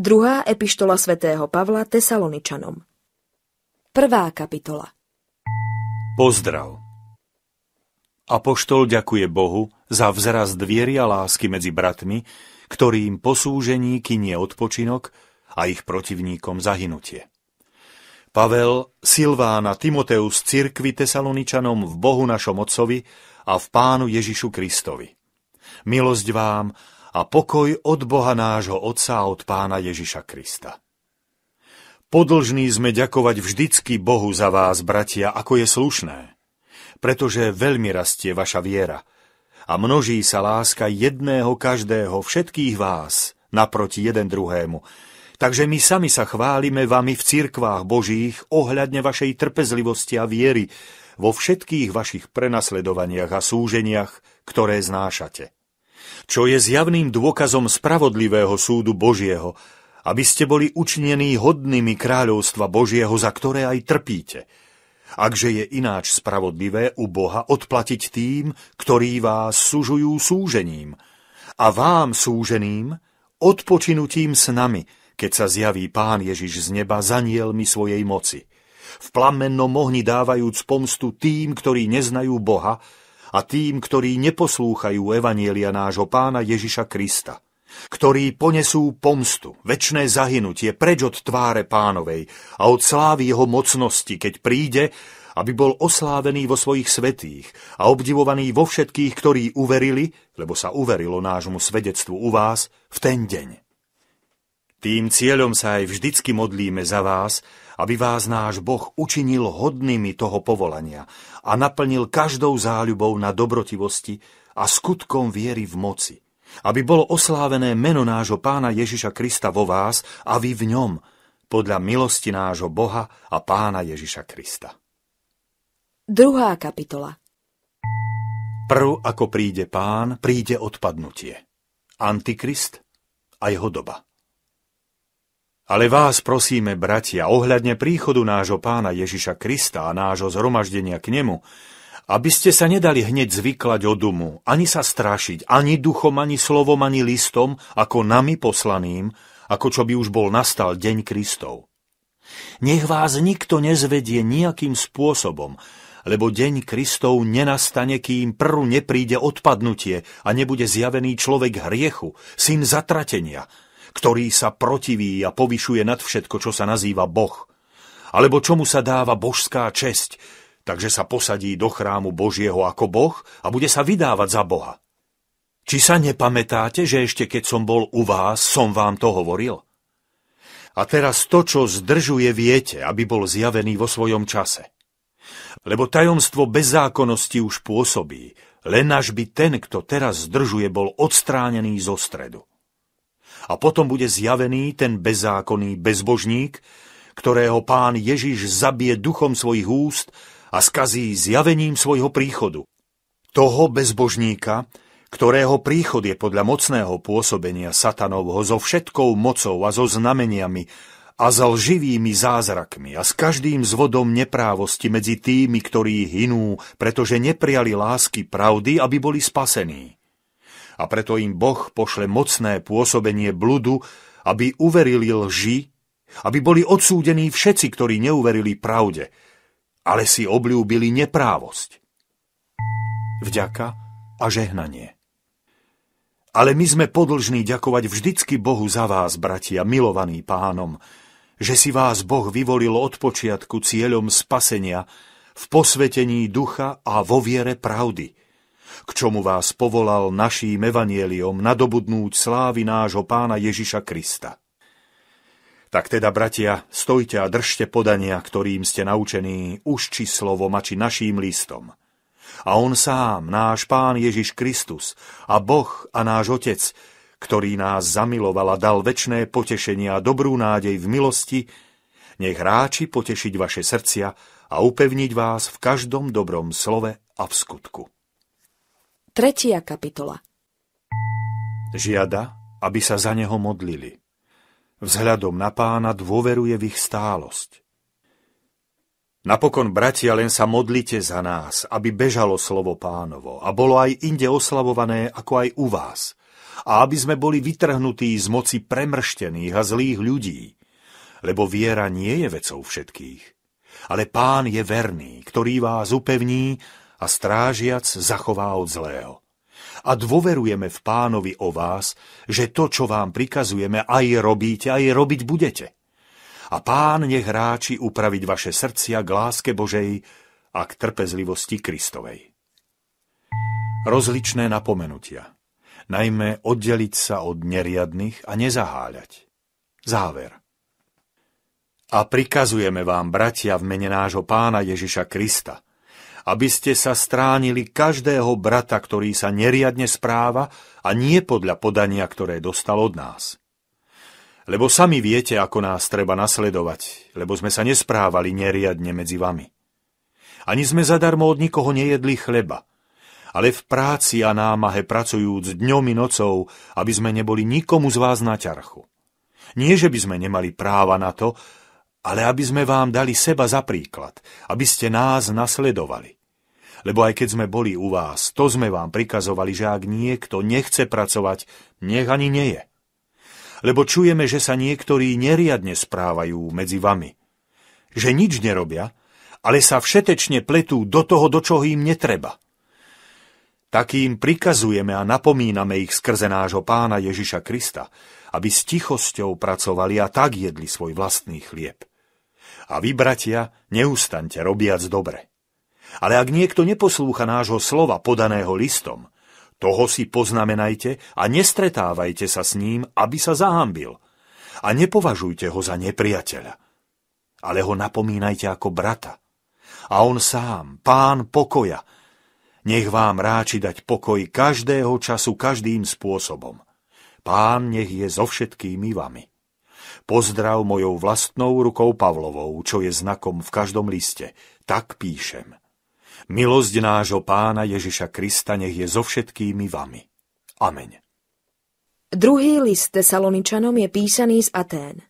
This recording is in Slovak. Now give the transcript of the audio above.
Druhá epištola svätého Pavla Tesaloničanom. Prvá kapitola. Pozdrav. Apoštol ďakuje Bohu za vzraz dviery a lásky medzi bratmi, ktorým posúžení kynie odpočinok a ich protivníkom zahynutie. Pavel, Silvána, Timoteus cirkvi Tesaloničanom v Bohu našom Otcovi a v Pánu Ježišu Kristovi. Milosť vám a pokoj od Boha nášho Otca a od Pána Ježiša Krista. Podlžní sme ďakovať vždycky Bohu za vás, bratia, ako je slušné, pretože veľmi rastie vaša viera a množí sa láska jedného každého, všetkých vás, naproti jeden druhému. Takže my sami sa chválime vami v cirkvách Božích ohľadne vašej trpezlivosti a viery vo všetkých vašich prenasledovaniach a súženiach, ktoré znášate čo je zjavným dôkazom spravodlivého súdu Božieho, aby ste boli učnení hodnými kráľovstva Božieho, za ktoré aj trpíte. Akže je ináč spravodlivé u Boha odplatiť tým, ktorí vás súžujú súžením, a vám súženým odpočinutím s nami, keď sa zjaví Pán Ježiš z neba za nielmi svojej moci. V plamennom mohni dávajúc pomstu tým, ktorí neznajú Boha, a tým, ktorí neposlúchajú Evanielia nášho pána Ježiša Krista, ktorí ponesú pomstu, väčné zahynutie preč od tváre pánovej a od slávy jeho mocnosti, keď príde, aby bol oslávený vo svojich svetých a obdivovaný vo všetkých, ktorí uverili, lebo sa uverilo nášmu svedectvu u vás, v ten deň. Tým cieľom sa aj vždycky modlíme za vás, aby vás náš Boh učinil hodnými toho povolania a naplnil každou záľubou na dobrotivosti a skutkom viery v moci, aby bolo oslávené meno nášho pána Ježiša Krista vo vás a vy v ňom, podľa milosti nášho Boha a pána Ježiša Krista. Druhá kapitola Prv, ako príde pán, príde odpadnutie. Antikrist a jeho doba. Ale vás prosíme, bratia, ohľadne príchodu nášho pána Ježiša Krista a nášho zhromaždenia k nemu, aby ste sa nedali hneď zvyklať od dumu, ani sa strašiť, ani duchom, ani slovom, ani listom, ako nami poslaným, ako čo by už bol nastal deň Kristov. Nech vás nikto nezvedie nejakým spôsobom, lebo deň Kristov nenastane, kým prv nepríde odpadnutie a nebude zjavený človek hriechu, syn zatratenia, ktorý sa protiví a povyšuje nad všetko, čo sa nazýva Boh, alebo čomu sa dáva božská česť, takže sa posadí do chrámu Božieho ako Boh a bude sa vydávať za Boha. Či sa nepamätáte, že ešte keď som bol u vás, som vám to hovoril? A teraz to, čo zdržuje, viete, aby bol zjavený vo svojom čase. Lebo tajomstvo bezzákonnosti už pôsobí, len až by ten, kto teraz zdržuje, bol odstránený zo stredu a potom bude zjavený ten bezákonný bezbožník, ktorého pán Ježiš zabije duchom svojich úst a skazí zjavením svojho príchodu. Toho bezbožníka, ktorého príchod je podľa mocného pôsobenia satanovho so všetkou mocou a so znameniami a za lživými zázrakmi a s každým zvodom neprávosti medzi tými, ktorí hinú, pretože neprijali lásky pravdy, aby boli spasení a preto im Boh pošle mocné pôsobenie bludu, aby uverili lži, aby boli odsúdení všetci, ktorí neuverili pravde, ale si obľúbili neprávosť. Vďaka a žehnanie. Ale my sme podlžní ďakovať vždycky Bohu za vás, bratia, milovaní pánom, že si vás Boh vyvolil od počiatku cieľom spasenia v posvetení ducha a vo viere pravdy – k čomu vás povolal naším evanieliom nadobudnúť slávy nášho pána Ježiša Krista. Tak teda, bratia, stojte a držte podania, ktorým ste naučení už či slovom a či naším listom. A on sám, náš pán Ježiš Kristus a Boh a náš Otec, ktorý nás zamiloval a dal väčné potešenie a dobrú nádej v milosti, nech ráči potešiť vaše srdcia a upevniť vás v každom dobrom slove a v skutku. Tretia kapitola Žiada, aby sa za neho modlili. Vzhľadom na pána dôveruje v ich stálosť. Napokon, bratia, len sa modlite za nás, aby bežalo slovo pánovo a bolo aj inde oslavované ako aj u vás a aby sme boli vytrhnutí z moci premrštených a zlých ľudí, lebo viera nie je vecou všetkých. Ale pán je verný, ktorý vás upevní a strážiac zachová od zlého. A dôverujeme v pánovi o vás, že to, čo vám prikazujeme, aj robíte, aj robiť budete. A pán nech hráči upraviť vaše srdcia k láske Božej a k trpezlivosti Kristovej. Rozličné napomenutia. Najmä oddeliť sa od neriadných a nezaháľať. Záver. A prikazujeme vám, bratia, v mene nášho pána Ježiša Krista – aby ste sa stránili každého brata, ktorý sa neriadne správa a nie podľa podania, ktoré dostal od nás. Lebo sami viete, ako nás treba nasledovať, lebo sme sa nesprávali neriadne medzi vami. Ani sme zadarmo od nikoho nejedli chleba, ale v práci a námahe pracujúc dňom i nocou, aby sme neboli nikomu z vás na ťarchu. Nie, že by sme nemali práva na to, ale aby sme vám dali seba za príklad, aby ste nás nasledovali. Lebo aj keď sme boli u vás, to sme vám prikazovali, že ak niekto nechce pracovať, nech ani nie je. Lebo čujeme, že sa niektorí neriadne správajú medzi vami. Že nič nerobia, ale sa všetečne pletú do toho, do čoho im netreba. Takým prikazujeme a napomíname ich skrze nášho pána Ježiša Krista, aby s tichosťou pracovali a tak jedli svoj vlastný chlieb. A vy, bratia, neustante robiac dobre. Ale ak niekto neposlúcha nášho slova podaného listom, toho si poznamenajte a nestretávajte sa s ním, aby sa zahambil. A nepovažujte ho za nepriateľa. Ale ho napomínajte ako brata. A on sám, pán pokoja, nech vám ráči dať pokoj každého času každým spôsobom. Pán nech je so všetkými vami. Pozdrav mojou vlastnou rukou Pavlovou, čo je znakom v každom liste. Tak píšem. Milosť nášho pána Ježiša Krista nech je so všetkými vami. Amen. Druhý list Tesaloničanom je písaný z Atén.